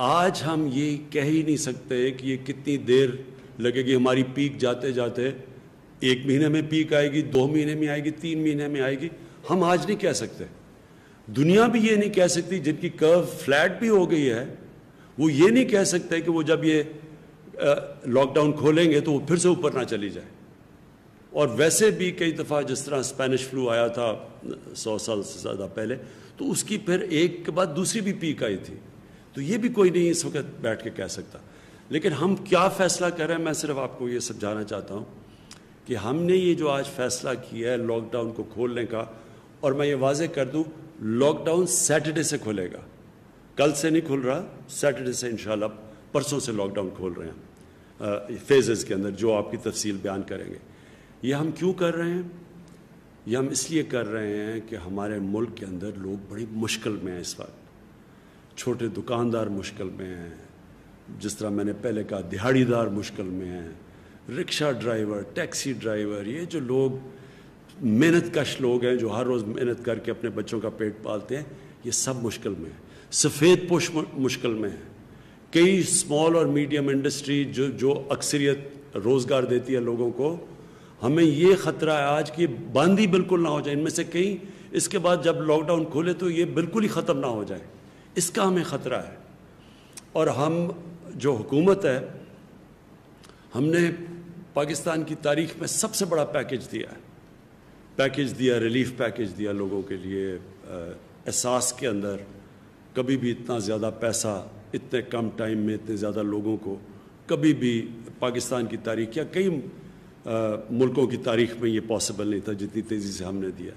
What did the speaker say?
आज हम ये कह ही नहीं सकते कि ये कितनी देर लगेगी हमारी पीक जाते जाते एक महीने में पीक आएगी दो महीने में आएगी तीन महीने में आएगी हम आज नहीं कह सकते दुनिया भी ये नहीं कह सकती जिनकी कर्व फ्लैट भी हो गई है वो ये नहीं कह सकते कि वो जब ये लॉकडाउन खोलेंगे तो वो फिर से ऊपर ना चली जाए और वैसे भी कई दफ़ा जिस तरह स्पेनिश फ्लू आया था सौ साल से ज़्यादा पहले तो उसकी फिर एक के बाद दूसरी भी पीक आई थी तो ये भी कोई नहीं इस वक्त बैठ के कह सकता लेकिन हम क्या फ़ैसला कर रहे हैं मैं सिर्फ आपको ये समझाना चाहता हूँ कि हमने ये जो आज फ़ैसला किया है लॉकडाउन को खोलने का और मैं ये वाजह कर दूँ लॉकडाउन सैटरडे से खुलेगा कल से नहीं खुल रहा सैटरडे से इनशाला परसों से लॉकडाउन खोल रहे हैं फेजेस के अंदर जो आपकी तफसील बयान करेंगे ये हम क्यों कर रहे हैं ये हम इसलिए कर रहे हैं कि हमारे मुल्क के अंदर लोग बड़ी मुश्किल में हैं इस वक्त छोटे दुकानदार मुश्किल में हैं जिस तरह मैंने पहले कहा दिहाड़ीदार मुश्किल में हैं रिक्शा ड्राइवर टैक्सी ड्राइवर ये जो लोग मेहनत कश लोग हैं जो हर रोज़ मेहनत करके अपने बच्चों का पेट पालते हैं ये सब मुश्किल में है सफ़ेद पोश मुश्किल में है कई स्मॉल और मीडियम इंडस्ट्री जो जो अक्सरियत रोज़गार देती है लोगों को हमें ये ख़तरा है आज कि बंद ही बिल्कुल ना हो जाए इनमें से कई इसके बाद जब लॉकडाउन खोले तो ये बिल्कुल ही ख़त्म ना हो जाए इसका हमें ख़तरा है और हम जो हुकूमत है हमने पाकिस्तान की तारीख में सबसे बड़ा पैकेज दिया है पैकेज दिया रिलीफ पैकेज दिया लोगों के लिए एहसास के अंदर कभी भी इतना ज़्यादा पैसा इतने कम टाइम में इतने ज़्यादा लोगों को कभी भी पाकिस्तान की तारीख या कई मुल्कों की तारीख में ये पॉसिबल नहीं था जितनी तेज़ी से हमने दिया